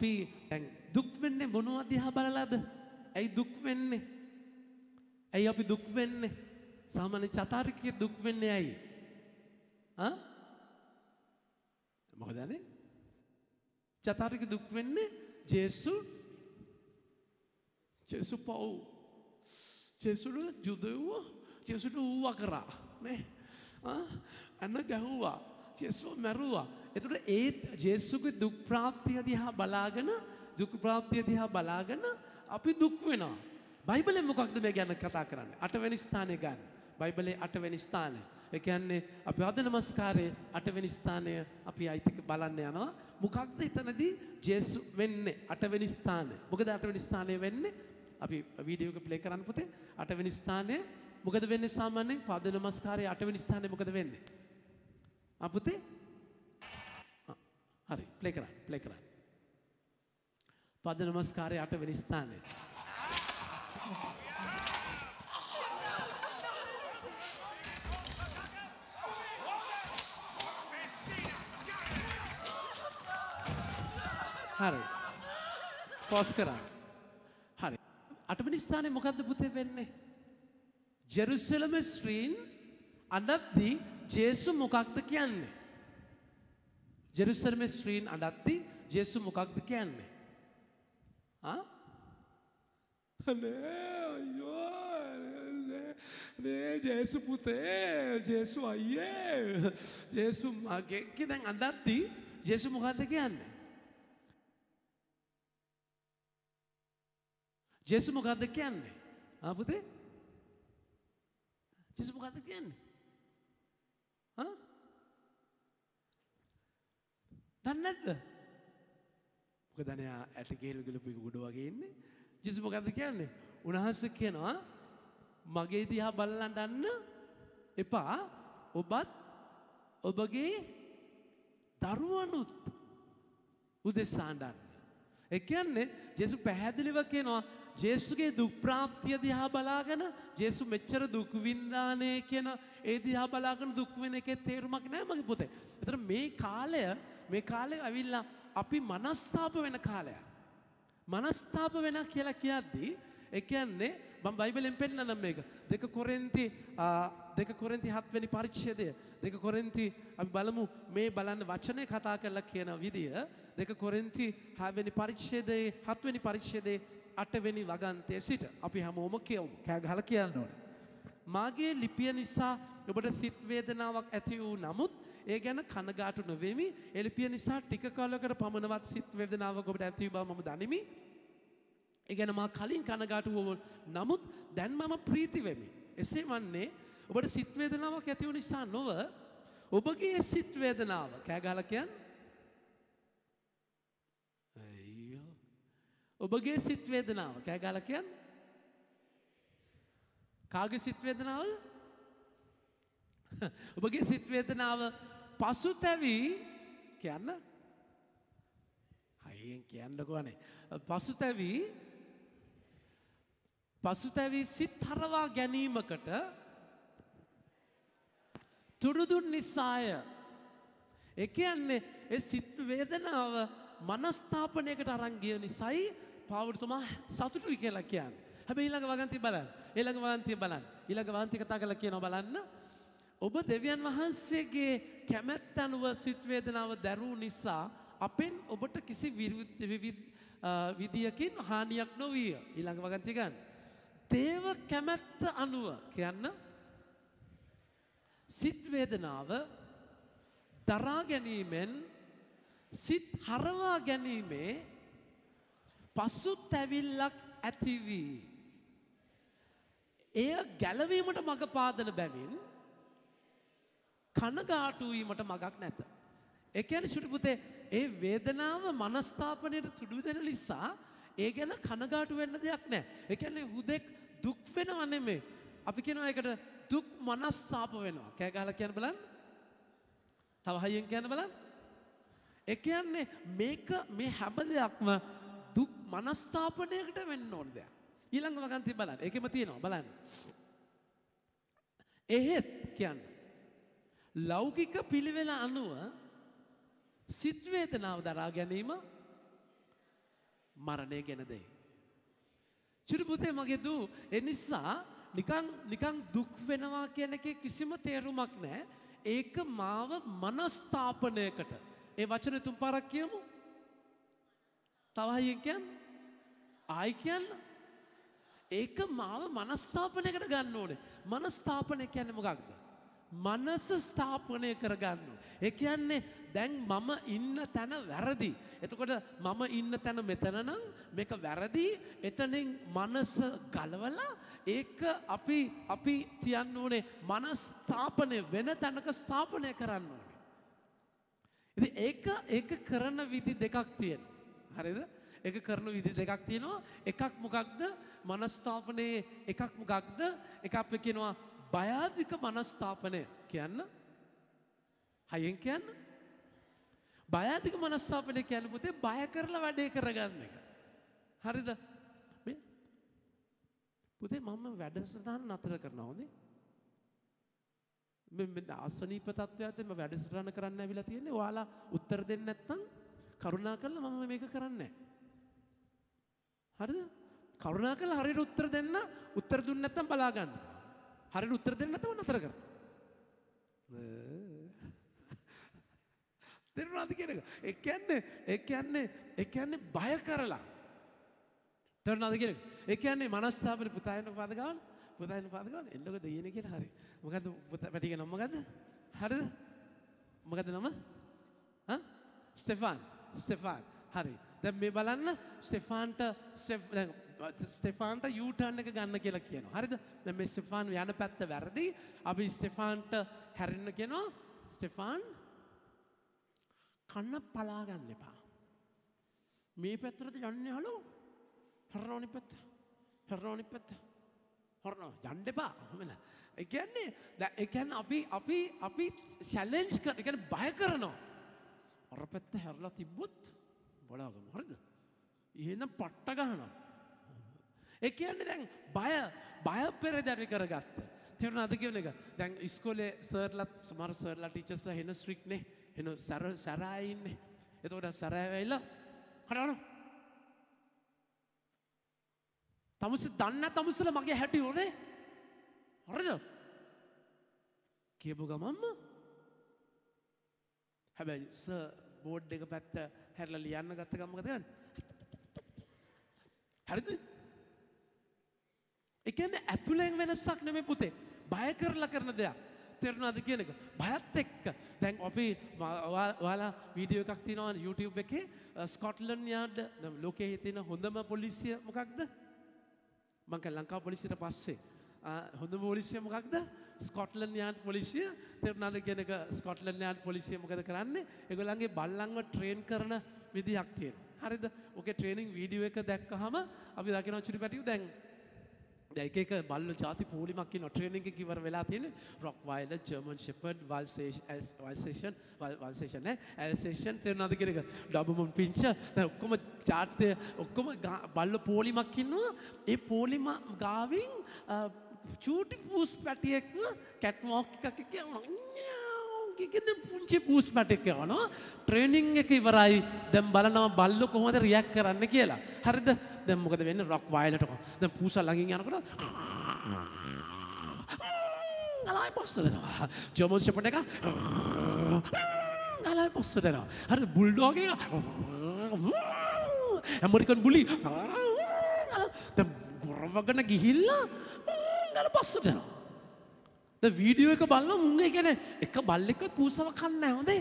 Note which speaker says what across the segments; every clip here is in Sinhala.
Speaker 1: අපි දුක්වෙන්නේ මොනුව අධ්‍යා බලලාද ඇයි දුක්වෙන්නේ. ඇයි අපි දුක්වෙන්නේ සාමාන්‍ය චතාරිකය දුක්වෙන්නේ ඇයි. මොකදනේ චතාරික දුක්වෙන්නේ ජේසු ජෙසු පව් ජෙසුට ජුදව්වා ජෙසුට වූවා කරා ඇන්න ගැහුවා ජෙසු මැරුවා. එතුට ඒත් ජෙස්සුගේ දුක්ප්‍රාප්තිය දිහා බලාගෙන දුකප්‍රාප්තිය දිහා බලාගන්න අපි දුක් වෙනවා. බයිබලෙන් මොකක්ද මේ ගැන කතා කරන්න. අටවැනි ස්ථානය ගන්න. බයිබලේ අටවැනි ස්ථානය. එකන්නේ අපි අද නමස්කාරයේ අටවැනි ස්ථානය අපි අයිතික බලන්න යනවා. මොකක්ද එතනදී ජෙසු වෙන්නේ අටවැනි ස්ථානය. මොකද අටවැනි ස්ථානය වෙන්නේ? අපි වීඩියෝ එක ප්ලේ කරන්න පුතේ අටවැනි ස්ථානය මොකද වෙන්නේ සාමාන්‍යයෙන් පාද නමස්කාරයේ අටවැනි ස්ථානය මොකද වෙන්නේ? අපතේ හරි ප්ලේ කරන්න ප්ලේ කරන්න පද නමස්කාරය අටවෙනි ස්ථානයේ හරි පොස් කරන්න හරි අටමනි ස්ථානය මොකක්ද පුතේ වෙන්නේ ජෙරුසලම ස්ත්‍රීන් අනත්දී 예수 목각듣기 않네. 제루살렘의 수인 안았디 예수 목각듣기 않네. 아? 네, 네, 네, 예수 부테, 예수 아예, 예수 마게 그냥 안았디 예수 목각듣기 않네. 예수 목각듣기 않네. 아, 부테? 예수 목각듣기 않네. දන්නත්ද මොකදනයා ඇටිකේල් ගලපි ගුඩ වගේන්නේ ජිසු මොකද කියන්නේ උණහස කියනවා මගේ දිහා බලලා දන්න එපා ඔබත් ඔබගේ දරුවනුත් උදෙස්සාණ්ඩන්න. ඒ කියන්නේ ජෙසු පැහැදිලිව කියනවා ජේසුගේ දුක්ප්‍රාප්තිය දිහා බලාගෙන ජේසු මෙච්චර දුක්වින්නානේ කියන ඒ දිහා බලාගෙන දුක්වෙන එකේ තේරුමක් නෑ මගේ පුතේ. එතන මේ කාලය මේ කාලය ඇවිල්ලා අපි මනස්ථාප වෙන කාලය. මනස්ථාප වෙන කියලා කියද්දී ඒ කියන්නේ මම බයිබලෙන් පෙන්නනම් මේක. දෙක කොරින්ති දෙක කොරින්ති 7 වෙනි පරිච්ඡේදය. දෙක කොරින්ති අපි බලමු මේ බලන්න වචනේ කතා කරලා කියන විදිය. දෙක කොරින්ති 7 වෙනි පරිච්ඡේදයේ 7 වෙනි පරිච්ඡේදයේ අටවෙනි වගන්තය සිට අපි හැමෝම කියවමු කෑගහල කියන්න ඕන. මාගේ ලිපිය නිසා ඔබට සිත්වේදනාවක් ඇති වූ නමුත් ඒ ගැන කනගාටු නොවෙමි එලිපිය නිසා ටික කාලකට පමණවත් සිත්වේදනාවක් ඔබට ඇති බව මම දනිමි. ඒ ගැන මා කලින් කනගාටු වුණ නමුත් දැන් මම ප්‍රීති වෙමි. එසේ වන්නේ ඔබට සිත්වේදනාවක් ඇති වූ නිසා නොව ඔබගේ සිත්වේදනාව කෑගහල කියන්නේ ඔබගේ සිත්වේදනාව කෑගාල කියන්න කාගේ සිත්වේදනාව ඔබගේ සිත්වේදනාව පසු තැවී කියන්න හයියෙන් කියන්නකවනේ පසු තැවී පසු තැවී සිත් හරවා ගැනීමකට තුරුදුන් නිසාය එක කියන්නේ සිත් වේදනාව මනස්ථාපනයකට අරංගිය නිසයි පාවරතුමා සතුටුයි කියලා කියන්න. හැබැයි ඊළඟ වගන්ති බලන්න. ඊළඟ වගන්ති බලන්න. ඊළඟ වගන්ති කතා කරලා කියනවා බලන්න. ඔබ දෙවියන් වහන්සේගේ කැමැත්ත අනුව සිත් වේදනාව දැරූ නිසා අපෙන් ඔබට කිසි විදියකින් හානියක් නොවිය. ඊළඟ වගන්ති ගන්න. දේව කැමැත්ත අනුව කියන්න සිත් වේදනාව දරා ගැනීමෙන් සිත් හරවා ගැනීමේ පසුතැවිල්ලක් ඇතිවී. එය ගැලවීමට මඟ පාදන බැවින් කනගාටුවීමට මගක් නැත. එකන ශුටිපුතේ ඒ වේදනාව මනස්ථාපනයට තුඩු දෙෙන ලිස්සා ඒ ගැන කනගාටු වෙන්න දෙයක් නෑ. එකන්නේ හුදෙක් දුක් වෙන අනෙමේ. අපි කෙනවා එකට දුක් මනස්ථාප වෙනවා කෑගාල කියන බලන් තවහයෙන් කියන බලන් එක කියන්නේ මේක මේ හැබ දෙයක්ම දුක් මනස්ථාපනයකට වෙන්න ඕන දෙයක්. ඊළඟ වගන්තිය බලන්න. ඒකෙම තියෙනවා බලන්න. එහෙත් කියන්න. ලෞකික පිළිවෙල අනුව සිත් වේදනාව දරා ගැනීම මරණය ගැන දෙයි. චිරු පුතේ මගේ දූ ඒ නිසා නිකන් නිකන් දුක් වෙනවා කියන එකේ කිසිම තේරුමක් නැහැ. ඒක මාව මනස්ථාපනයකට ඒ වචන තුන් පාරක් කියමු. තවහයකයන් ආයි කියන්න ඒක මාව මනස්ථාපනයකට ගන්න ඕනේ මනස්ථාපනය කියන්නේ මොකක්ද මනස ස්ථාපනය කරගන්න. ඒ කියන්නේ දැන් මම ඉන්න තැන වැරදි. එතකොට මම ඉන්න තැන මෙතනනම් මේක වැරදි. එතනින් මනස ගලවලා ඒක අපි අපි කියන්න ඕනේ මනස්ථාපනය වෙන තැනක ස්ථාපනය කරන්න ඕනේ. ඉතින් ඒක ඒක කරන විදි දෙකක් තියෙනවා. හරිද එක කරනු විදි දෙකක් තියෙනවා එකක් මොකක්ද මනස්ථාපනයේ එකක් මොකක්ද එක අප කියෙනවා බයාධික මනස්ථාපනය කියන්න හයෙන් කියන්න බයාධික මනස්ථාපනය කියන පුතේ බය කරලා වැඩේ කරගන්න එක හරිද පුතේ මම වැඩසටහන් නතර කරන හොදේ මේ අසනීප තත්ත්වයක්ත් එම වැඩසටහන කරන්න ඇවිලා තියෙන්නේ ඔයාලා උත්තර දෙන්න නැත්නම් කරුණා කරලා මම මේක කරන්නේ හරිද? කරුණා කරලා හරියට උත්තර දෙන්න උත්තර දුන්නේ නැත්නම් බලා ගන්න. හරියට උත්තර දෙන්න නැත්නම් නතර කරන්න. දෙන්නාද කියන එක. ඒ කියන්නේ ඒ කියන්නේ ඒ කියන්නේ බය කරලා. දෙන්නාද කියන එක. ඒ කියන්නේ මනස්ථාපන පුතායන පාද ගන්න. පුතායන පාද ගන්න. එන්නක දෙයනේ කියලා හරි. මොකද්ද පුතා පැටිගේ නම මොකද්ද? හරිද? මොකද නම? හා? ස්ටෙෆාන්. ස්ටෙෆාන් හරි දැ මේ බලන්න ස්ටෙෆාන්ට ස්ටෙෆාන්ට යුටර්න් එක ගන්න කියලා කියන හරිද මේ ස්ටෙෆාන් යන පැත්ත වැරදි අපි ස්ටෙෆාන්ට හැරන්න කෙනවා ස්ටෙෆාන් කන්න පලාගන්න එපා මේ පැත්තරට යන්න හලෝ හරණෝනි පැත්ත හරණෝනි පැත්ත හොරනෝ යන්න එපා හමලා එකන්නේ දැ එකන් අපි අපි අපි ශැලෙන්ජ් කර එකන බය කරනවා අර පැත්ත හැරලා තිබ්බොත් බොලාගම හරිද. ඉහෙනම් පට්ට ගහනම්. ඒ කියන්නේ දැන් බය බය පෙරදරි කරගත්ත. තේරුණා අද කියන එක. දැන් ඉස්කෝලේ සර්ලත් සමහර සර්ලා ටීචර්ස් හෙන ස්ට්‍රික්ට් නේ. හෙන සර සරයි ඉන්නේ. එතකොට සරය වෙයිලා හරවන. තමුස දන්න තමුසල මගේ හැටි උනේ. හරිද? කියපු ගමන්ම හැබැයි ස බෝඩ් එක පැත්ත හැරල ලියන්න ගත්ත ගම්මකදයන් හැරිද එකන්න ඇතුලෙන් වෙනස්සක් නෙම පුතේ බය කරලා කරන දෙයක් තෙරුණාද කියන එක බයත් එක්ක දැන් අපි වාලා වීඩියෝ එකක් තිනවන් YouTube එකේ ස්කොට්ලන් යාඩ් ලෝකේ හිතින හොඳම පොලිසිය මොකක්ද මංක ලංකා පොලිසියට පස්සේ හොඳම පොලිසිය මොකක්ද ස්කොට්ලන් යාන් පොලිසිය තෙරනාද ගෙනක ස්කොට්ලන් යාන් පොලිසිය මොකද කරන්නේ ඒගොල්ලන්ගේ බල්ලන්ව ට්‍රේන් කරන විදිහක් තියෙන. හරිද? ඔකේ ට්‍රේනින් වීඩියෝ එක දැක්කහම අපි දකිනවා චුටිපැටිව දැන් දැයිකක බල්ල ජාති පූලිමක් කියන ට්‍රේනින් එක ඉවර වෙලා තියෙන රොක් වයිල ජර්මන් ෂෙපර්ඩ් වල්සේෂන් වල්සේෂන් නේ ඇල්සේෂන් තේරුණාද කියන එක ඩබමන් පිංච දැන් ඔක්කොම චාර්ට් ඔක්කොම බල්ල පෝලිමක් ඉන්නවා ඒ පෝලිම ගාවින් චූටි පූස් පැටියෙක්ම කැට්මෝක් එකක කියනකිකෙද පුංචි පූස් පැටික යන ට්‍රේනිං එක ඉවරයි දැම් බලනවා බල්ල කොහොමද රියක් කරන්න කියලා හරිද දැම්මකද වෙන්න රොක් වයිලටකො දැ පූස ලඟින් යනකොට ගලායි පස්සරෙනවා ජොමල් ෂපට එක ගලායි පස්සරෙනවා හරි බුල්ඩෝගේ ඇමරිකන් බුලි දැම් ගොරවගන ගිහිල්ලා දාලා පස්සට යනවා. දැන් වීඩියෝ එක බලලා මුන් ඒ කියන්නේ එක බල්ලෙක්වත් පූසව කන්නේ නැහැ හොඳේ.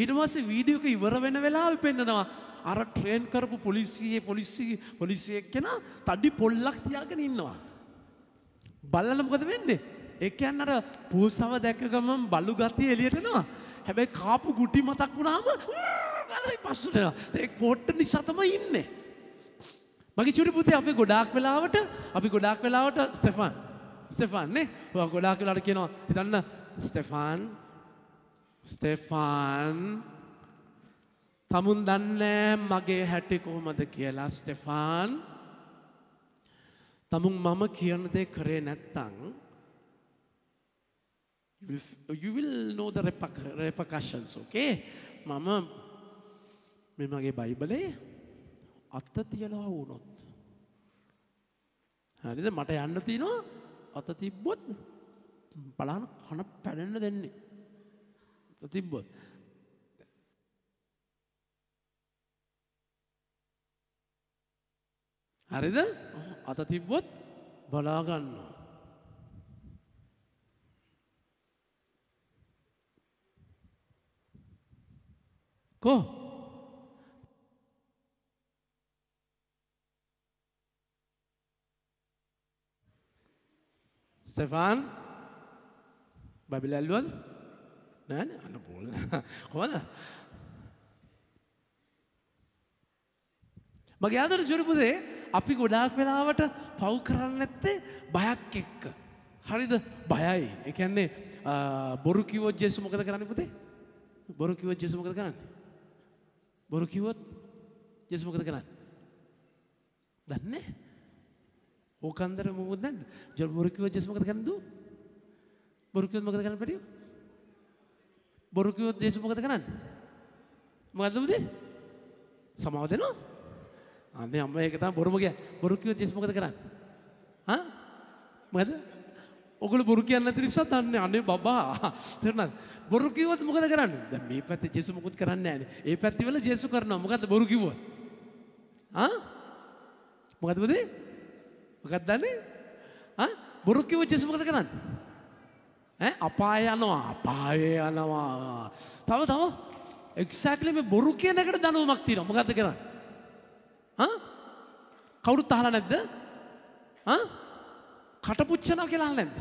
Speaker 1: ඊට පස්සේ වීඩියෝ එක ඉවර වෙන වෙලාවෙ පෙන්නනවා අර ට්‍රේන් කරපු පොලිසියේ පොලිසිය පොලිසියෙක් කෙනා තඩි පොල්ලක් තියාගෙන ඉන්නවා. බලලා මොකද වෙන්නේ? ඒ කියන්නේ අර පූසව දැක්ක ගමන් බලු ගතිය එළියට එනවා. හැබැයි කාපු ගුටි මතක් වුණාම ගලයි පස්සට එනවා. ඒ කොට්ට නිසා තමයි ඉන්නේ. මගේ චුරි පුතේ අපි ගොඩාක් වෙලාවට අපි ගොඩාක් වෙලාවට ස්ටෙෆන් ස්ටෙෆාන්නේ ගොඩා කියලාට කියනවා හිතන්න ස්ටෙෆාන් ස්ටෙෆාන් තමුන් දන්නේ මගේ හැටි කොහොමද කියලා ස්ටෙෆාන් තමුන් මම කියන දේ කරේ නැත්තං you will know the repercussions okay මම මේ මගේ බයිබලේ අත්ත තියලා වුණොත් හරිද මට යන්න තියෙනවා අත තිබ්බොත් බලහන කන පැඩෙන්න දෙන්නේ. තිබ්බොත්. හරිද අත තිබ්බොත් බලාගන්නවා. කෝ? ස්තෙෆාන් බැබිල ඇල්ලුවද නෑන අන්න පෝල හොද මගේ අදර ජුරුපුදේ අපි ගොඩාක් වෙලාවට පව් කරන්න ඇත්තේ බයක් එක්ක. හරිද බයයි එකන්නේ බොරු කිවෝ ජෙස මොකද කරන්න පුතේ බොරු කිවෝ ජෙස මොකද කරන්න. බොරු කිවොත් ජෙස මොකද කරන්න. දන්නේ? ඕක අන්දර මොකද නැද්ද? ජොල් බොරු කිව්වොත් ජෙස් මොකද කරන්නේ දු? බොරු කිව්වොත් මොකද කරන්න බැරියෝ? බොරු කිව්වොත් ජෙස් මොකද කරන්නේ? මොකද්ද උදේ? සමාව දෙනවා? අනේ අම්මා ඒක තමයි බොරුම කියන්නේ. බොරු කිව්වොත් ජෙස් මොකද කරන්නේ? හා? මොකද? ඔගොල්ලෝ බොරු කියන්නේ නැති නිසා දන්නේ අනේ බබා තේරුණාද බොරු කිව්වොත් මොකද කරන්නේ දැන් මේ පැත්තේ ජේසු මොකුත් කරන්නේ නැහැ ඒ පැත්තේ වල ජේසු කරනවා මොකද්ද බොරු කිව්වොත් ආ මොකද්ද පුතේ මොකක් දන්නේ බොරුකිව ජෙසුමකද කරන්න අපාය යනවා අපාය යනවා තව තව එක්සෑක්ලි මේ බොරු කියනකට දනුවමක් තියෙනවා මොකද කරන්න කවුරුත් අහලා නැද්ද කටපුච්චනවා කියලා අහලා නැද්ද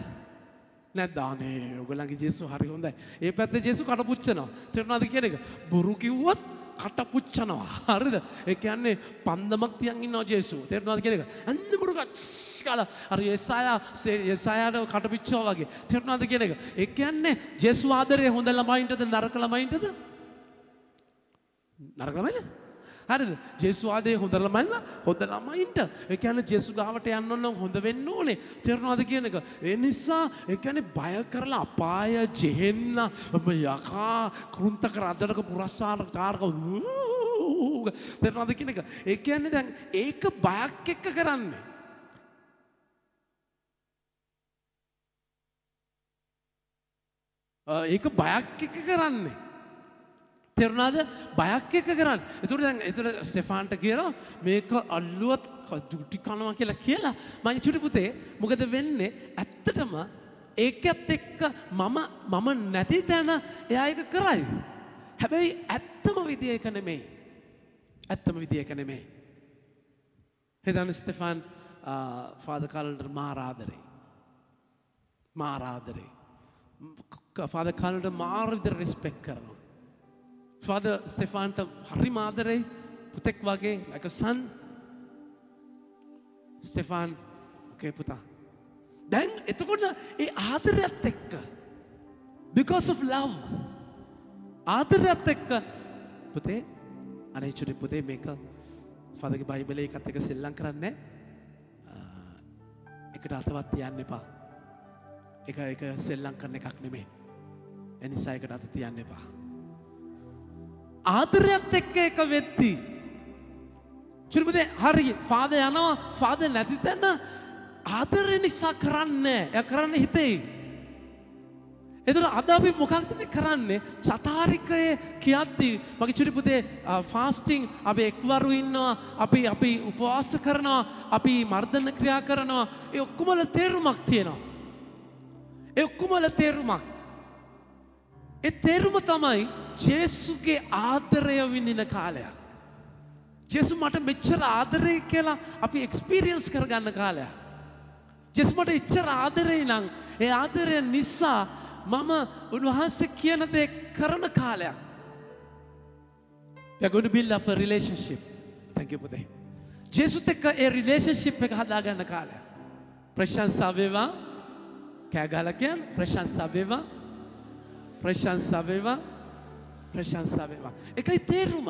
Speaker 1: නැද්ද අනේ ඔයගොල්ලන්ගේ ජේසු හරි හොඳයි ඒ පැත්තේ ජේසු කටපුච්චනවා තේරුණාද කියන එක බොරු කිව්වොත් කටපුච්චනවා. හරිද? ඒ කියන්නේ පන්දමක් තියන් ඉන්නවා ජේසු. තේරුණාද කියන එක? ඇන්දමුරු කච්චකලා අර යසායා යසායාට කටපිච්චුවා වගේ. තේරුණාද කියන එක? ඒ කියන්නේ ජේසු ආදරේ හොඳ ළමයින්ටද නරක ළමයින්ටද? නරක ළමයිද? හරිද ජෙසු ආදේ හොඳර මන්න හොඳ ළමයින්ට එකන ජෙසු ගාවට යන්නන්න හොඳ වෙන්න ඕනේ තෙරුණාද කියන එක. ඒ නිසා එකන බය කරලා අපාය ජෙහෙන්න යකා කෘන්ත කරදරක පුරස්සාන චාර්ක තෙරුණාද කියන එක. ඒ කියන්නේ දැන් ඒක බයක් එක්ක කරන්නේ. ඒක බයක් එක කරන්නේ. තෙරුණාද බයක් එක කරන්න එතුර දැන් එතුර ස්ටෙෆාන්ට කියලා මේක අල්ලුවත් ජුටි කනවා කියලා කියලා මං චුටිපුතේ මොකද වෙන්නේ ඇත්තටම ඒකත් එක්ක මම මම නැති තැන එයා එක කරයි. හැබැයි ඇත්තම විදිය එක නෙමෙයි. ඇත්තම විදිය එක නෙමෙයි. හෙදන ස්ටෙෆාන් ෆාදර් කාලට මාරාදරේ. මාරාදරේ. ෆාදර් කාලට මාර විදිහට රෙස්පෙක්ට් කරනවා. ෆාද ස්ටෙෆාන්ට හරි මාදරයි පුතෙක් වගේ ලක සන් ස්ටෙෆාන් ඕකේ පුතා දැන් එතකොට ඒ ආදරයත් එක්ක because of love ආදරයත් එක්ක පුතේ අනේ චුටි පුතේ මේක ෆාදගේ බයිබලේ එකත් එක සෙල්ලම් කරන්නේ එකට අතවත් තියන්න එපා එක එක සෙල්ලම් කරන එකක් නෙමෙයි එනිසා එකට අත තියන්න එපා ආදරයක්ත් එක්ක එක වෙද්දී. චුරුමදේ හරි ෆාද යනවා ෆාද නැති තැන්න ආදරය නිසා කරන්නේ ය කරන්න හිතෙයි. එතුට අද අපි මොකක්ද මේ කරන්නේ චතාරිකය කියද්දී මගේ චුරිපුතේ ෆාස්ටිං අපි එක්වරු ඉන්නවා අපි අපි උපවාස කරනවා අපි මර්ධන ක්‍රියා කරනවා ඒ ඔක්කුමල තේරුමක් තියෙනවා. ඒ ඔක්කුමල තේරුමක්. ඒ තේරුම තමයි ජේසුගේ ආදරය විඳින කාලයක්. ජෙසු මට මෙච්චර ආදරය කියලා අපි එක්ස්පිරියන්ස් කරගන්න කාලයක්. ජෙස් මට ඉච්චර ආදරේ නං ඒ ආදරය නිසා මම උන්වහන්සේ කියන දේ කරන කාලයක්. We're going to build up a relationship. Thank you, Buddha. ජෙසුත් එක්ක ඒ රිලේෂන්ශිප් එක හදාගන්න කාලයක්. ප්‍රශංසා වේවා කෑගහලා කියන්න ප්‍රශංසා වේවා ප්‍රශංසා වේවා ප්‍රශංසා වේවා. එකයි තේරුම.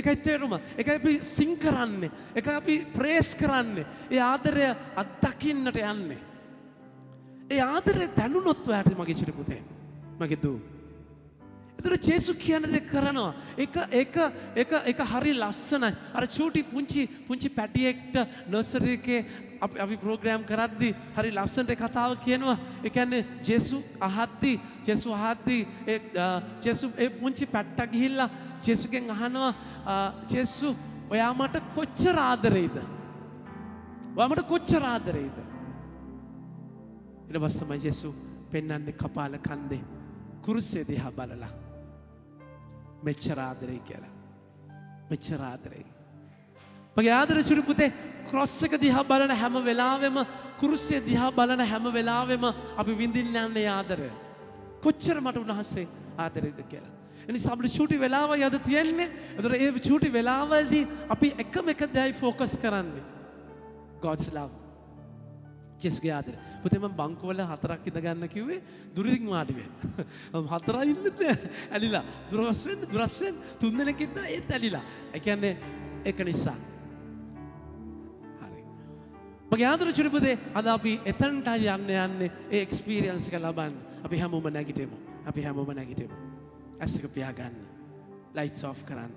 Speaker 1: එකයි තේරුම. එකයි අපි සිං කරන්නේ. එකයි අපි ප්‍රේස් කරන්නේ. ඒ ආදරය අත්දකින්නට යන්නේ. ඒ ආදරය දැනුනොත් ඔයාට මගේ චිරපුතේ. මගේ දූ එතර ජේසු කියන දෙ කරනවා. එක එක එක එක හරි ලස්සනයි. අර චූටි පුංචි පුංචි පැටියෙක්ට නර්සරි එකේ අපි අපි ප්‍රෝග්‍රෑම් කරද්දි හරි ලස්සනට කතාව කියනවා. ඒ කියන්නේ ජේසු අහද්දි ජේසු අහද්දි ඒ ජේසු ඒ පුංචි පැට්ටා ගිහිල්ලා ජේසුගෙන් අහනවා ජේසු ඔයා මට කොච්චර ආදරේද? ඔයා මට කොච්චර ආදරේද? ඊට පස්සේ තමයි ජේසු පෙන්වන්නේ කපාල කන්දේ කුරුස්සේ දිහා බලලා මෙච්චර ආදරේ කියලා. මෙච්චර ආදරේ. මගේ ආදර චුරු පුතේ ක්‍රොස් එක දිහා බලන හැම වෙලාවෙම කුරුස්සේ දිහා බලන හැම වෙලාවෙම අපි විඳින්න යන්නේ ආදරය. කොච්චර මට උන්වහන්සේ ආදරේද කියලා. එනිසා අපිට චූටි වෙලාවයි අද තියෙන්නේ. ඒතර ඒ චූටි වෙලාවල්දී අපි එකම එක දෙයයි ફોකස් කරන්නේ. God's love. චෙස්ගේ ආදර පුතෙම බංකෝල හතරක් ඉඳගන්න කිව්වේ දුරින් වාඩිවෙන් හතරයින්නද ඇලිලා දුරවස්වෙන් දුරස්වෙන් තුන්දෙනෙකින්ද ඒත් ඇලිලා එකන්නේ එක නිසා මගේ ආදර චුරුපදේ අද අපි එතනට යන්න යන්නේ ඒ එක්ස්පීරියන්ස් එක ලබන්න අපි හැමෝම නැගිටෙමු අපි හැමෝම නැගිටෙමු ඇස් එක පියාගන්න ලයිට්ස් ඔෆ් කරන්න